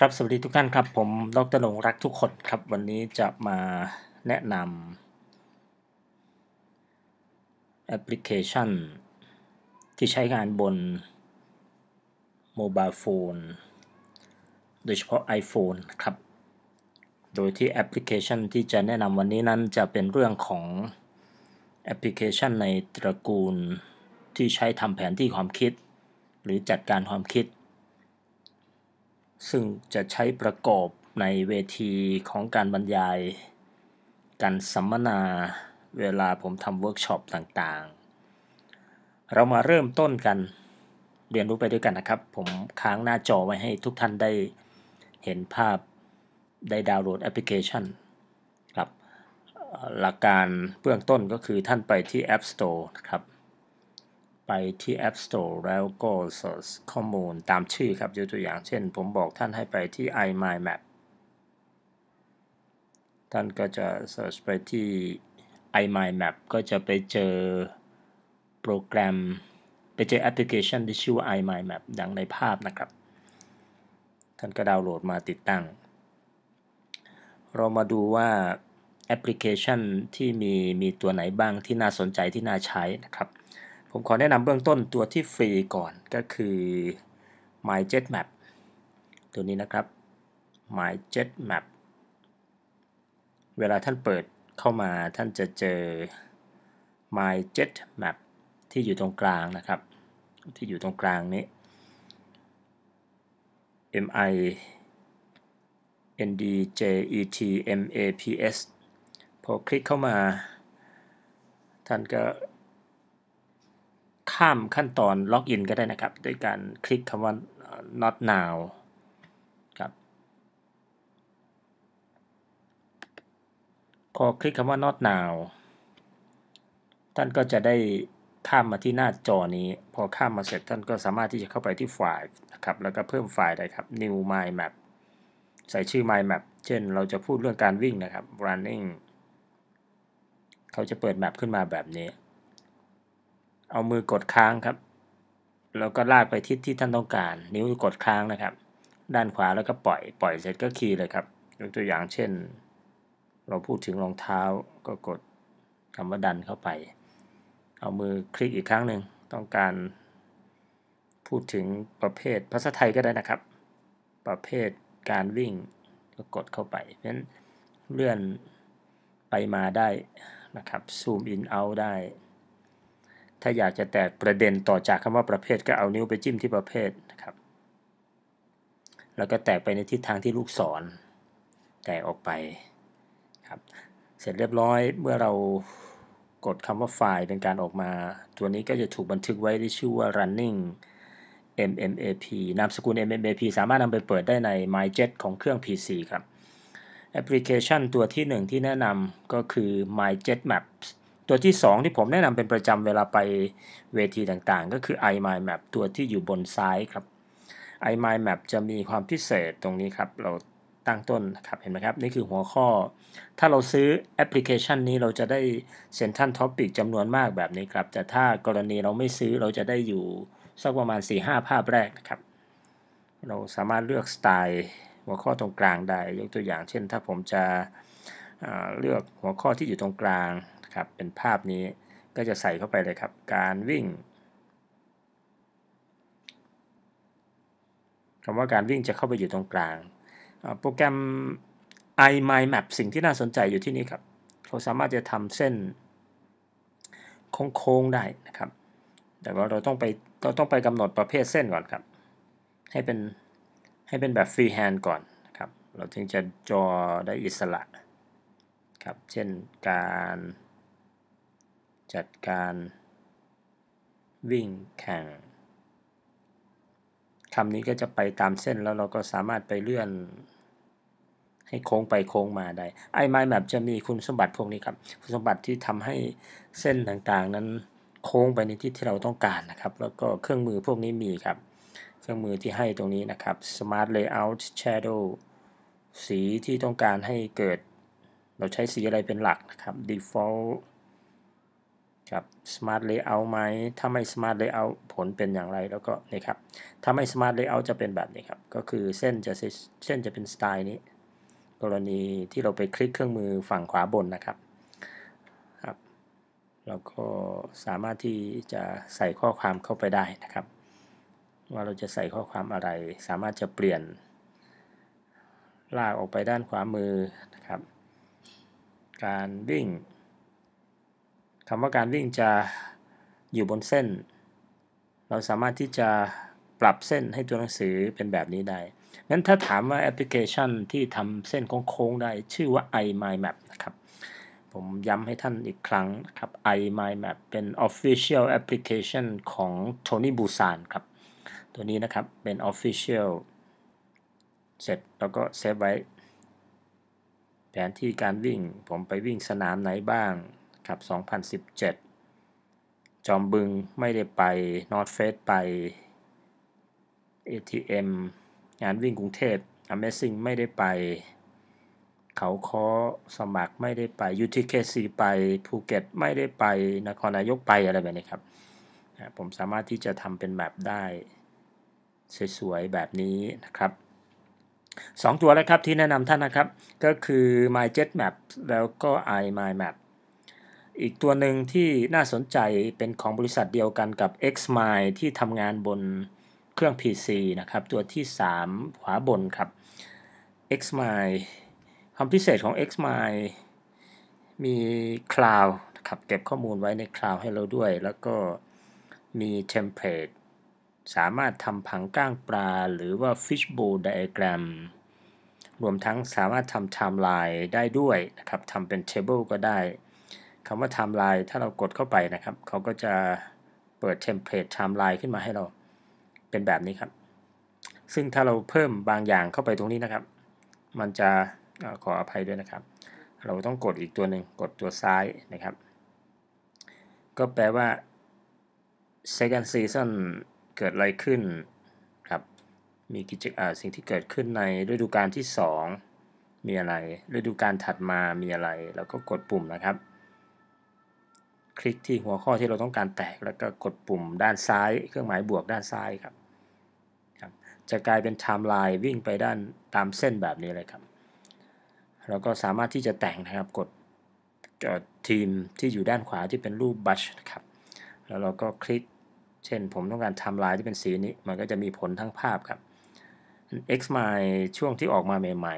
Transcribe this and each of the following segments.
ครับสวัสดีทุกท่าน ครับผมดรหลงรักทุกคนครับ วันนี้จะมาแนะนำแอปพลิเคชัน ที่ใช้งานบน โมบายโฟน โดยเฉพาะ iPhone ครับโดยที่แอปพลิเคชันที่จะแนะนำวันนี้นั้นจะเป็นเรื่องของแอปพลิเคชันในตระกูล ที่ใช้ทำแผนที่ความคิด หรือจัดการความคิดซึ่งจะใช้ประกอบในเวทีของการบรรยาย การสัมมนาเวลาผมทำเวิร์กช็อปต่างๆ เรามาเริ่มต้นกัน เรียนรู้ไปด้วยกันนะครับ ผมค้างหน้าจอไว้ให้ทุกท่านได้เห็นภาพได้ดาวน์โหลดแอปพลิเคชันครับหลักการเบื้องต้นก็คือท่านไปที่ App Store ครับไปที่ App Store แล้วก็ search ข้อมูลตามชื่อครับยกตัวอย่างเช่นผมบอกท่านให้ไปที่ iMyMap ท่านก็จะ search ไปที่ iMyMap ก็จะไปเจอโปรแกรม ไปเจอแอปพลิเคชันที่ชื่อว่า iMyMap ดังในภาพนะครับ ท่านก็ดาวน์โหลดมาติดตั้ง เรามาดูว่าแอปพลิเคชันที่มี มีตัวไหนบ้างที่น่าสนใจที่น่าใช้นะครับผมขอแนะนำเบื้องต้นตัวที่ฟรีก่อนก็คือ My Jetmap ตัวนี้นะครับ My Jetmap เวลาท่านเปิดเข้ามาท่านจะเจอ My Jetmap ที่อยู่ตรงกลางนะครับที่อยู่ตรงกลางนี้ MI NDJETMAPS พอคลิกเข้ามา ท่านก็ข้ามขั้นตอนล็อกอินก็ได้นะครับ โดยการคลิกคำว่า not now ครับพอคลิกคำว่า not now ท่านก็จะได้ข้ามมาที่หน้าจอนี้ พอข้ามมาเสร็จ ท่านก็สามารถที่จะเข้าไปที่ไฟล์นะครับแล้วก็เพิ่มไฟล์ได้ครับ new m y map ใส่ชื่อ m y map เช่นเราจะพูดเรื่องการวิ่งนะครับ running เขาจะเปิดแมปขึ้นมาแบบนี้เอามือกดค้างครับ แล้วก็ลากไปทิศที่ท่านต้องการ นิ้วกดค้างนะครับ ด้านขวาแล้วก็ปล่อย ปล่อยเสร็จก็คีย์เลยครับยกตัวอย่างเช่น เราพูดถึงรองเท้าก็กดคำว่าดันเข้าไป เอามือคลิกอีกครั้งหนึ่งต้องการ พูดถึงประเภทภาษาไทยก็ได้นะครับ ประเภทการวิ่งก็กดเข้าไป เพราะฉะนั้นเลื่อนไปมาได้นะครับซูมอินเอาได้ถ้าอยากจะแตกประเด็นต่อจากคำว่าประเภทก็เอานิ้วไปจิ้มที่ประเภทนะครับแล้วก็แตกไปในทิศทางที่ลูกศรแตกออกไปครับเสร็จเรียบร้อยเมื่อเรากดคำว่าไฟล์เป็นการออกมา ตัวนี้ก็จะถูกบันทึกไว้ที่ชื่อว่า running mmap นามสกุล mmap สามารถนำไปเปิดได้ใน myjet ของเครื่อง pc ครับแอปพลิเคชันตัวที่หนึ่งที่แนะนำก็คือ myjet maps ตัวที่ 2 ที่ผมแนะนำเป็นประจำเวลาไปเวทีต่างๆก็คือ i m i n d m a p ตัวที่อยู่บนซ้ายครับ i m i n d m a p จะมีความพิเศษตรงนี้ครับ เราตั้งต้นครับ เห็นไหมครับ นี่คือหัวข้อ ถ้าเราซื้อแอปพลิเคชันนี้เราจะได้เ e n t ันท็อปิกจำนวนมากแบบนี้ครับ แต่ถ้ากรณีเราไม่ซื้อเราจะได้อยู่สักประมาณ 4-5 ภาพแรกนะครับ เราสามารถเลือกสไตล์หัวข้อตรงกลางได้ยกตัวอย่างเช่น ถ้าผมจะเลือกหัวข้อที่อยู่ตรงกลางครับเป็นภาพนี้ก็จะใส่เข้าไปเลยครับ การวิ่งคำว่าการวิ่งจะเข้าไปอยู่ตรงกลาง โปรแกรม iMyMap สิ่งที่น่าสนใจอยู่ที่นี่ครับเขาสามารถจะทำเส้นโค้งได้นะครับ แต่ว่าเราต้องไปเราต้องไปกำหนดประเภทเส้นก่อนครับ ให้เป็นให้เป็นแบบฟรีแฮนด์ก่อนครับเราจึงจะจอได้อิสระครับเช่นการจัดการ วิ่งแข่ง คำนี้ก็จะไปตามเส้นแล้วเราก็สามารถไปเลื่อนให้โค้งไปโค้งมาได้ไอไม้แมปจะมีคุณสมบัติพวกนี้ครับคุณสมบัติที่ทำให้เส้นต่างๆ นั้นโค้งไปในที่ที่เราต้องการนะครับ แล้วก็เครื่องมือพวกนี้มีครับ เครื่องมือที่ให้ตรงนี้นะครับ Smart Layout Shadow สีที่ต้องการให้เกิด เราใช้สีอะไรเป็นหลักนะครับ Default ครับ Smart Layout ไหม ถ้าไม่ Smart Layout ผลเป็นอย่างไร แล้วก็นี่ครับถ้าไม่ Smart Layout จะเป็นแบบนี้ครับ ก็คือเส้นจะเส้นจะเป็นสไตล์นี้ กรณีที่เราไปคลิกเครื่องมือฝั่งขวาบนนะครับ ครับเราก็สามารถที่จะใส่ข้อความเข้าไปได้นะครับ ว่าเราจะใส่ข้อความอะไร สามารถจะเปลี่ยน ลากออกไปด้านขวามือนะครับ การวิ่งคำว่าการวิ่งจะอยู่บนเส้น เราสามารถที่จะปรับเส้นให้ตัวหนังสือเป็นแบบนี้ได้นั้นถ้าถามว่าแอปพลิเคชันที่ทำเส้นโค้งๆได้ ชื่อว่า iMyMap นะครับผมย้ำให้ท่านอีกครั้งครับ iMyMap เป็น Official Application ของ Tony Busan ครับตัวนี้นะครับ เป็น Official เสร็จแล้วก็เซฟไว้ แผนที่การวิ่ง ผมไปวิ่งสนามไหนบ้างครับ2017 จอมบึงไม่ได้ไปนอตเฟสไป ATM งานวิ่งกรุงเทพ Amazing ไม่ได้ไป เขาคอสมัครไม่ได้ไป UTKC ไปภูเก็ตไม่ได้ไปนครนายกไปอะไรแบบนี้ครับผมสามารถที่จะทำเป็นแบบได้สวยๆแบบนี้นะครับ 2 ตัวแล้วครับที่แนะนำท่านนะครับก็คือ MyJetMap แล้วก็ iMyMap อีกตัวหนึ่งที่น่าสนใจเป็นของบริษัทเดียวกันกับ x m i ที่ทำงานบนเครื่อง PC นะครับตัวที่ 3 ขวาบนครับ x m i ความพิเศษของ x m i มี Cloud ครับเก็บข้อมูลไว้ใน Cloud ให้เราด้วย แล้วก็มีเทมเพลตสามารถทำผังก้างปลาหรือว่า Fishbowl Diagram รวมทั้งสามารถทำไทม์ไลน์ได้ด้วยนะครับทำเป็นเทเบิลก็ได้คำว่า timeline ถ้าเรากดเข้าไปนะครับ เขาก็จะเปิดเทมเพลต timeline ขึ้นมาให้เราเป็นแบบนี้ครับ ซึ่งถ้าเราเพิ่มบางอย่างเข้าไปตรงนี้นะครับ มันจะขออภัยด้วยนะครับ เราต้องกดอีกตัวหนึ่งกดตัวซ้ายนะครับ ก็แปลว่า second season เกิดอะไรขึ้นครับ มีกิจสิ่งที่เกิดขึ้นในฤดูกาลที่ 2 มีอะไร ฤดูกาลถัดมา มีอะไร แล้วก็กดปุ่มนะครับคลิกที่หัวข้อที่เราต้องการแตก แล้วก็กดปุ่มด้านซ้ายเครื่องหมายบวกด้านซ้ายครับจะกลายเป็นไทม์ไลน์วิ่งไปด้านตามเส้นแบบนี้เลยครับ เราก็สามารถที่จะแต่งนะครับกดทีมที่อยู่ด้านขวาที่เป็นรูปบัชนะครับแล้วเราก็คลิกเช่นผมต้องการทำลายที่เป็นสีนี้ มันก็จะมีผลทั้งภาพครับ x m y ช่วงที่ออกมาใหม่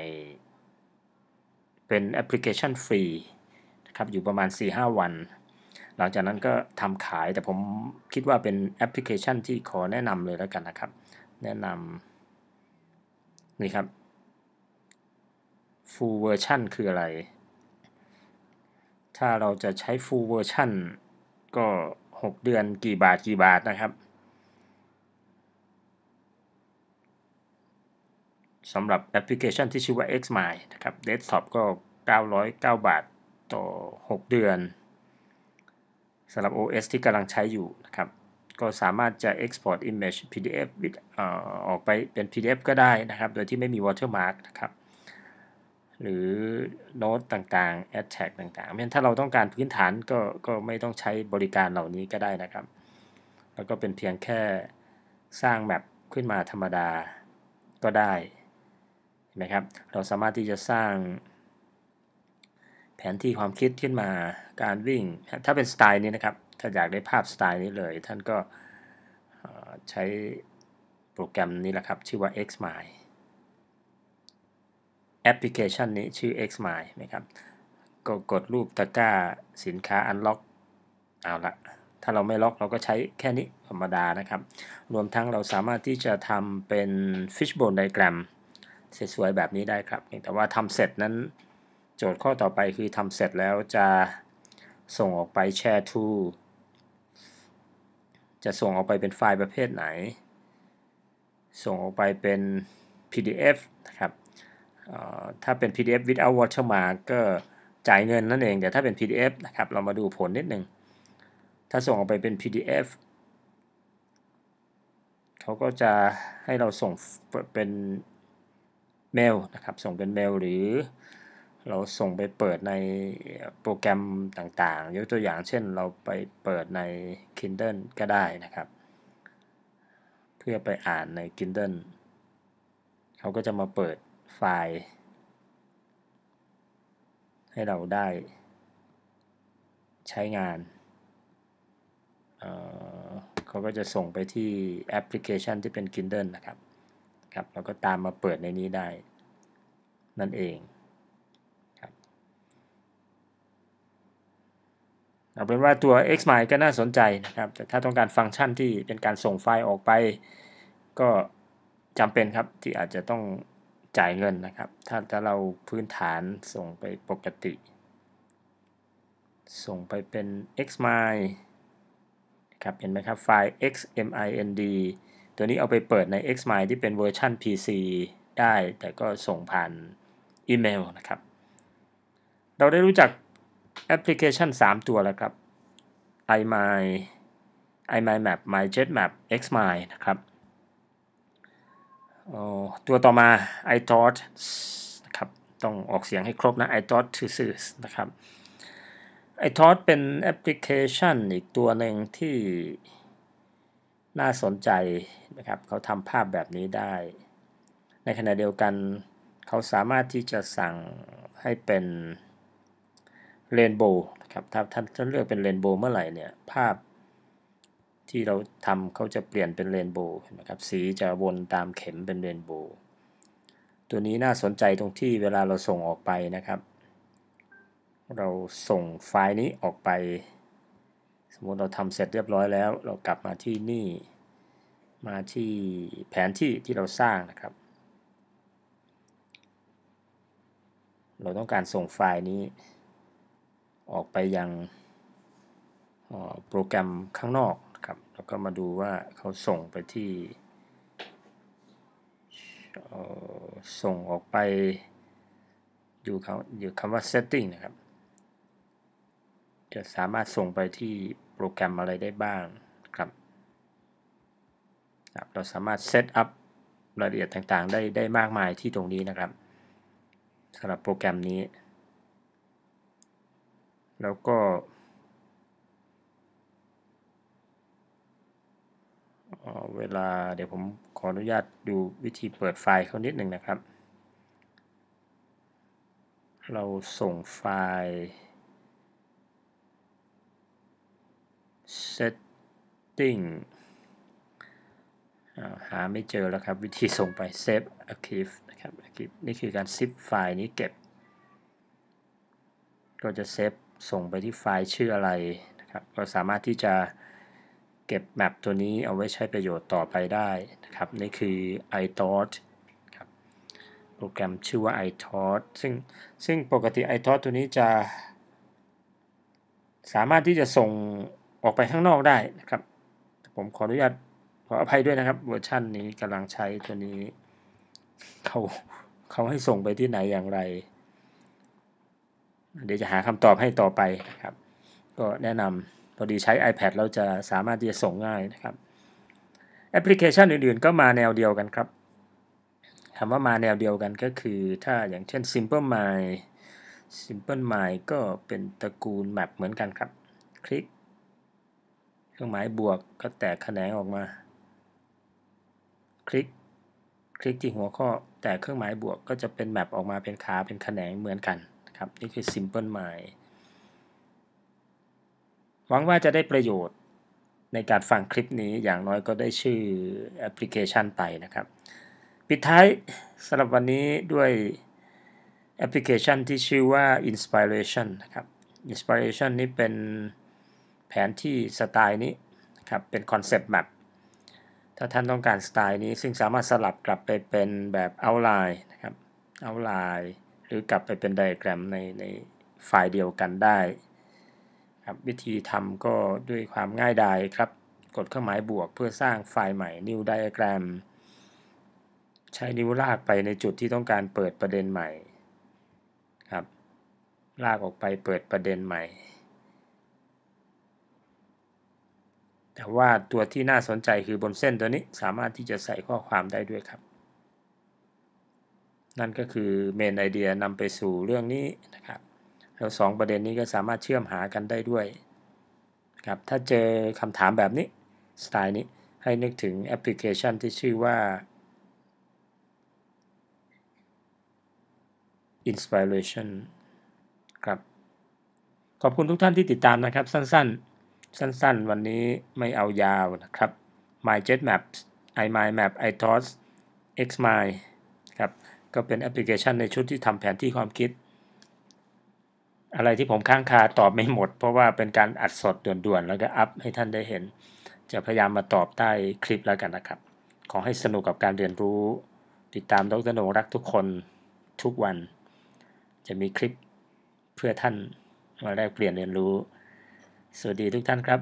ๆเป็นแอปพลิเคชันฟรีนะครับอยู่ประมาณ4-5วันหลังจากนั้นก็ทำขาย แต่ผมคิดว่าเป็นแอปพลิเคชันที่ขอแนะนำเลยแล้วกันนะครับ แนะนำนี่ครับ full version คืออะไร ถ้าเราจะใช้ full version ก็ 6 เดือนกี่บาทกี่บาทนะครับ สำหรับแอปพลิเคชันที่ชื่อว่า Xmind นะครับ Desktop ก็ 909 บาทต่อ 6 เดือนสำหรับ OS ที่กำลังใช้อยู่นะครับ ก็สามารถจะ Export Image PDF อออกไปเป็น PDF ก็ได้นะครับ โดยที่ไม่มี Watermark นะครับ หรือโน้ตต่างๆแอดแท็กต่างๆเพราะนถ้าเราต้องการพื้นฐานก็ก็ไม่ต้องใช้บริการเหล่านี้ก็ได้นะครับ แล้วก็เป็นเพียงแค่สร้างแมปขึ้นมาธรรมดาก็ได้เห็นไหมครับเราสามารถที่จะสร้างแผนที่ความคิดขึ้นมาการวิ่ง ถ้าเป็นสไตล์นี้นะครับ ถ้าอยากได้ภาพสไตล์นี้เลย ท่านก็ใช้โปรแกรมนี้แหละครับ ชื่อว่า x m i แอปพลิเคชันนี้ชื่อ x m i นะครับ ก็กดรูปตะกร้าสินค้าอันล็อกเอาละถ้าเราไม่ล็อกเราก็ใช้แค่นี้ธรรมดานะครับ รวมทั้งเราสามารถที่จะทำเป็น fishbone diagram สวยๆแบบนี้ได้ครับ แต่ว่าทำเสร็จนั้นโจทย์ข้อต่อไปคือทำเสร็จแล้วจะส่งออกไปแชร์ทู จะส่งออกไปเป็นไฟล์ประเภทไหน ส่งออกไปเป็น PDF นะครับถ้าเป็น PDF without watermark ก็จ่ายเงินนั่นเอง แต่ถ้าเป็น PDF นะครับ เรามาดูผลนิดนึง ถ้าส่งออกไปเป็น PDF เขาก็จะให้เราส่งเป็นเมลนะครับ ส่งเป็นเมลหรือเราส่งไปเปิดในโปรแกรมต่างๆ ยกตัวอย่างเช่นเราไปเปิดใน Kindle ก็ได้นะครับ เพื่อไปอ่านใน Kindle เขาก็จะมาเปิดไฟล์ ให้เราได้ ใช้งานเเขาก็จะส่งไปที่แอปพลิเคชันที่เป็น Kindle นะครับ ครับ เราก็ตามมาเปิดในนี้ได้นั่นเองเอาเป็นว่าตัว xmind ก็น่าสนใจนะครับ แต่ถ้าต้องการฟังก์ชันที่เป็นการส่งไฟล์ออกไป ก็จำเป็นครับที่อาจจะต้องจ่ายเงินนะครับ ถ้าถ้าเราพื้นฐานส่งไปปกติ ส่งไปเป็น xmind ครับ เห็นไหมครับ ไฟล์ xmind ตัวนี้เอาไปเปิดใน xmind ที่เป็นเวอร์ชัน pc ได้ แต่ก็ส่งผ่านอีเมลนะครับ เราได้รู้จักแอปพลิเคชัน 3 ตัวแล้วครับ iMy iMy Map MyJet Map XMy นะครับตัวต่อมา iThought นะครับ ต้องออกเสียงให้ครบนะ iThought to s e r นะครับ iThought เป็นแอปพลิเคชันอีกตัวหนึ่งที่น่าสนใจนะครับเขาทำภาพแบบนี้ได้ ในขณะเดียวกันเขาสามารถที่จะสั่งให้เป็นเรนโบว์นะครับ ถ้าท่านเลือกเป็นเรนโบว์เมื่อไหร่เนี่ย ภาพที่เราทำเขาจะเปลี่ยนเป็นเรนโบว์เห็นไหมครับ สีจะวนตามเข็มเป็นเรนโบว์ ตัวนี้น่าสนใจตรงที่เวลาเราส่งออกไปนะครับ เราส่งไฟล์นี้ออกไป สมมติเราทำเสร็จเรียบร้อยแล้ว เรากลับมาที่นี่ มาที่แผนที่ที่เราสร้างนะครับ เราต้องการส่งไฟล์นี้ออกไปยังโปรแกรมข้างนอกครับแล้วก็มาดูว่าเขาส่งไปที่ส่งออกไป อยู่คำอยู่คำว่า setting นะครับ จะสามารถส่งไปที่โปรแกรมอะไรได้บ้างครับ เราสามารถ set up รายละเอียดต่างๆได้ได้มากมายที่ตรงนี้นะครับสำหรับโปรแกรมนี้แล้วก็ เวลาเดี๋ยวผมขออนุญาตดูวิธีเปิดไฟล์เขานิดหนึ่งนะครับ เราส่งไฟล์ setting หาไม่เจอแล้วครับวิธีส่งไป save archive นะครับ archive นี่คือการซิปไฟล์นี้เก็บ ก็จะ save ส่งไปที่ไฟล์ชื่ออะไรนะครับก็สามารถที่จะเก็บแมปตัวนี้เอาไว้ใช้ประโยชน์ต่อไปได้นะครับนี่คือ iTort ครับโปรแกรมชื่อว่า iTort ซึ่งซึ่งปกติ iTort ตัวนี้จะ สามารถที่จะส่งออกไปข้างนอกได้นะครับผมขออนุญาตขออภัยด้วยนะครับเวอร์ชันนี้กำลังใช้ตัวนี้เขาเขาให้ส่งไปที่ไหนอย่างไรเดี๋ยวจะหาคำตอบให้ต่อไปนะครับ ก็แนะนำพอดีใช้ iPad เราจะสามารถที่จะส่งง่ายนะครับ แอปพลิเคชันอื่นๆ ก็มาแนวเดียวกันครับคำว่ามาแนวเดียวกันก็คือ ถ้าอย่างเช่น Simple Mind Simple Mind ก็เป็นตระกูล Map เหมือนกันครับ คลิก เครื่องหมายบวกก็แตกแขนงออกมา คลิก คลิกที่หัวข้อ แตกเครื่องหมายบวก ก็จะเป็นแมปออกมาเป็นขาเป็นแขนงเหมือนกันครับนี่คือ Simple Mind หวังว่าจะได้ประโยชน์ในการฟังคลิปนี้ อย่างน้อยก็ได้ชื่อแอปพลิเคชันไปนะครับ ปิดท้ายสำหรับวันนี้ด้วยแอปพลิเคชันที่ชื่อว่า Inspiration นะครับ Inspiration นี้เป็นแผนที่สไตล์นี้ครับ เป็นคอนเซปต์แมปถ้าท่านต้องการสไตล์นี้ซึ่งสามารถสลับกลับไปเป็นแบบ outline นะครับ outline หรือกลับไปเป็นไดอะแกรมในในไฟล์เดียวกันได้ครับวิธีทำก็ด้วยความง่ายดายครับ กดเครื่องหมายบวกเพื่อสร้างไฟล์ใหม่ new diagram ใช้นิ้วลากไปในจุดที่ต้องการเปิดประเด็นใหม่ครับ ลากออกไปเปิดประเด็นใหม่แต่ว่าตัวที่น่าสนใจคือบนเส้นตัวนี้สามารถที่จะใส่ข้อความได้ด้วยครับนั่นก็คือเมนไอเดียนำไปสู่เรื่องนี้นะครับแล้วสองประเด็นนี้ก็สามารถเชื่อมหากันได้ด้วยครับถ้าเจอคำถามแบบนี้สไตล์นี้ให้นึกถึงแอปพลิเคชันที่ชื่อว่า Inspiration ครับขอบคุณทุกท่านที่ติดตามนะครับสั้นๆ สั้นๆ วันนี้ไม่เอายาวนะครับ My Jet Maps i My Map i t o u s X My ครับก็เป็นแอปพลิเคชันในชุดที่ทำแผนที่ความคิด อะไรที่ผมค้างคาตอบไม่หมดเพราะว่าเป็นการอัดสดด่วนๆแล้วก็อัพให้ท่านได้เห็น จะพยายามมาตอบใต้คลิปแล้วกันนะครับ ขอให้สนุกกับการเรียนรู้ ติดตามดรหนงรักทุกคนทุกวัน จะมีคลิปเพื่อท่านมาแลกเปลี่ยนเรียนรู้ สวัสดีทุกท่านครับ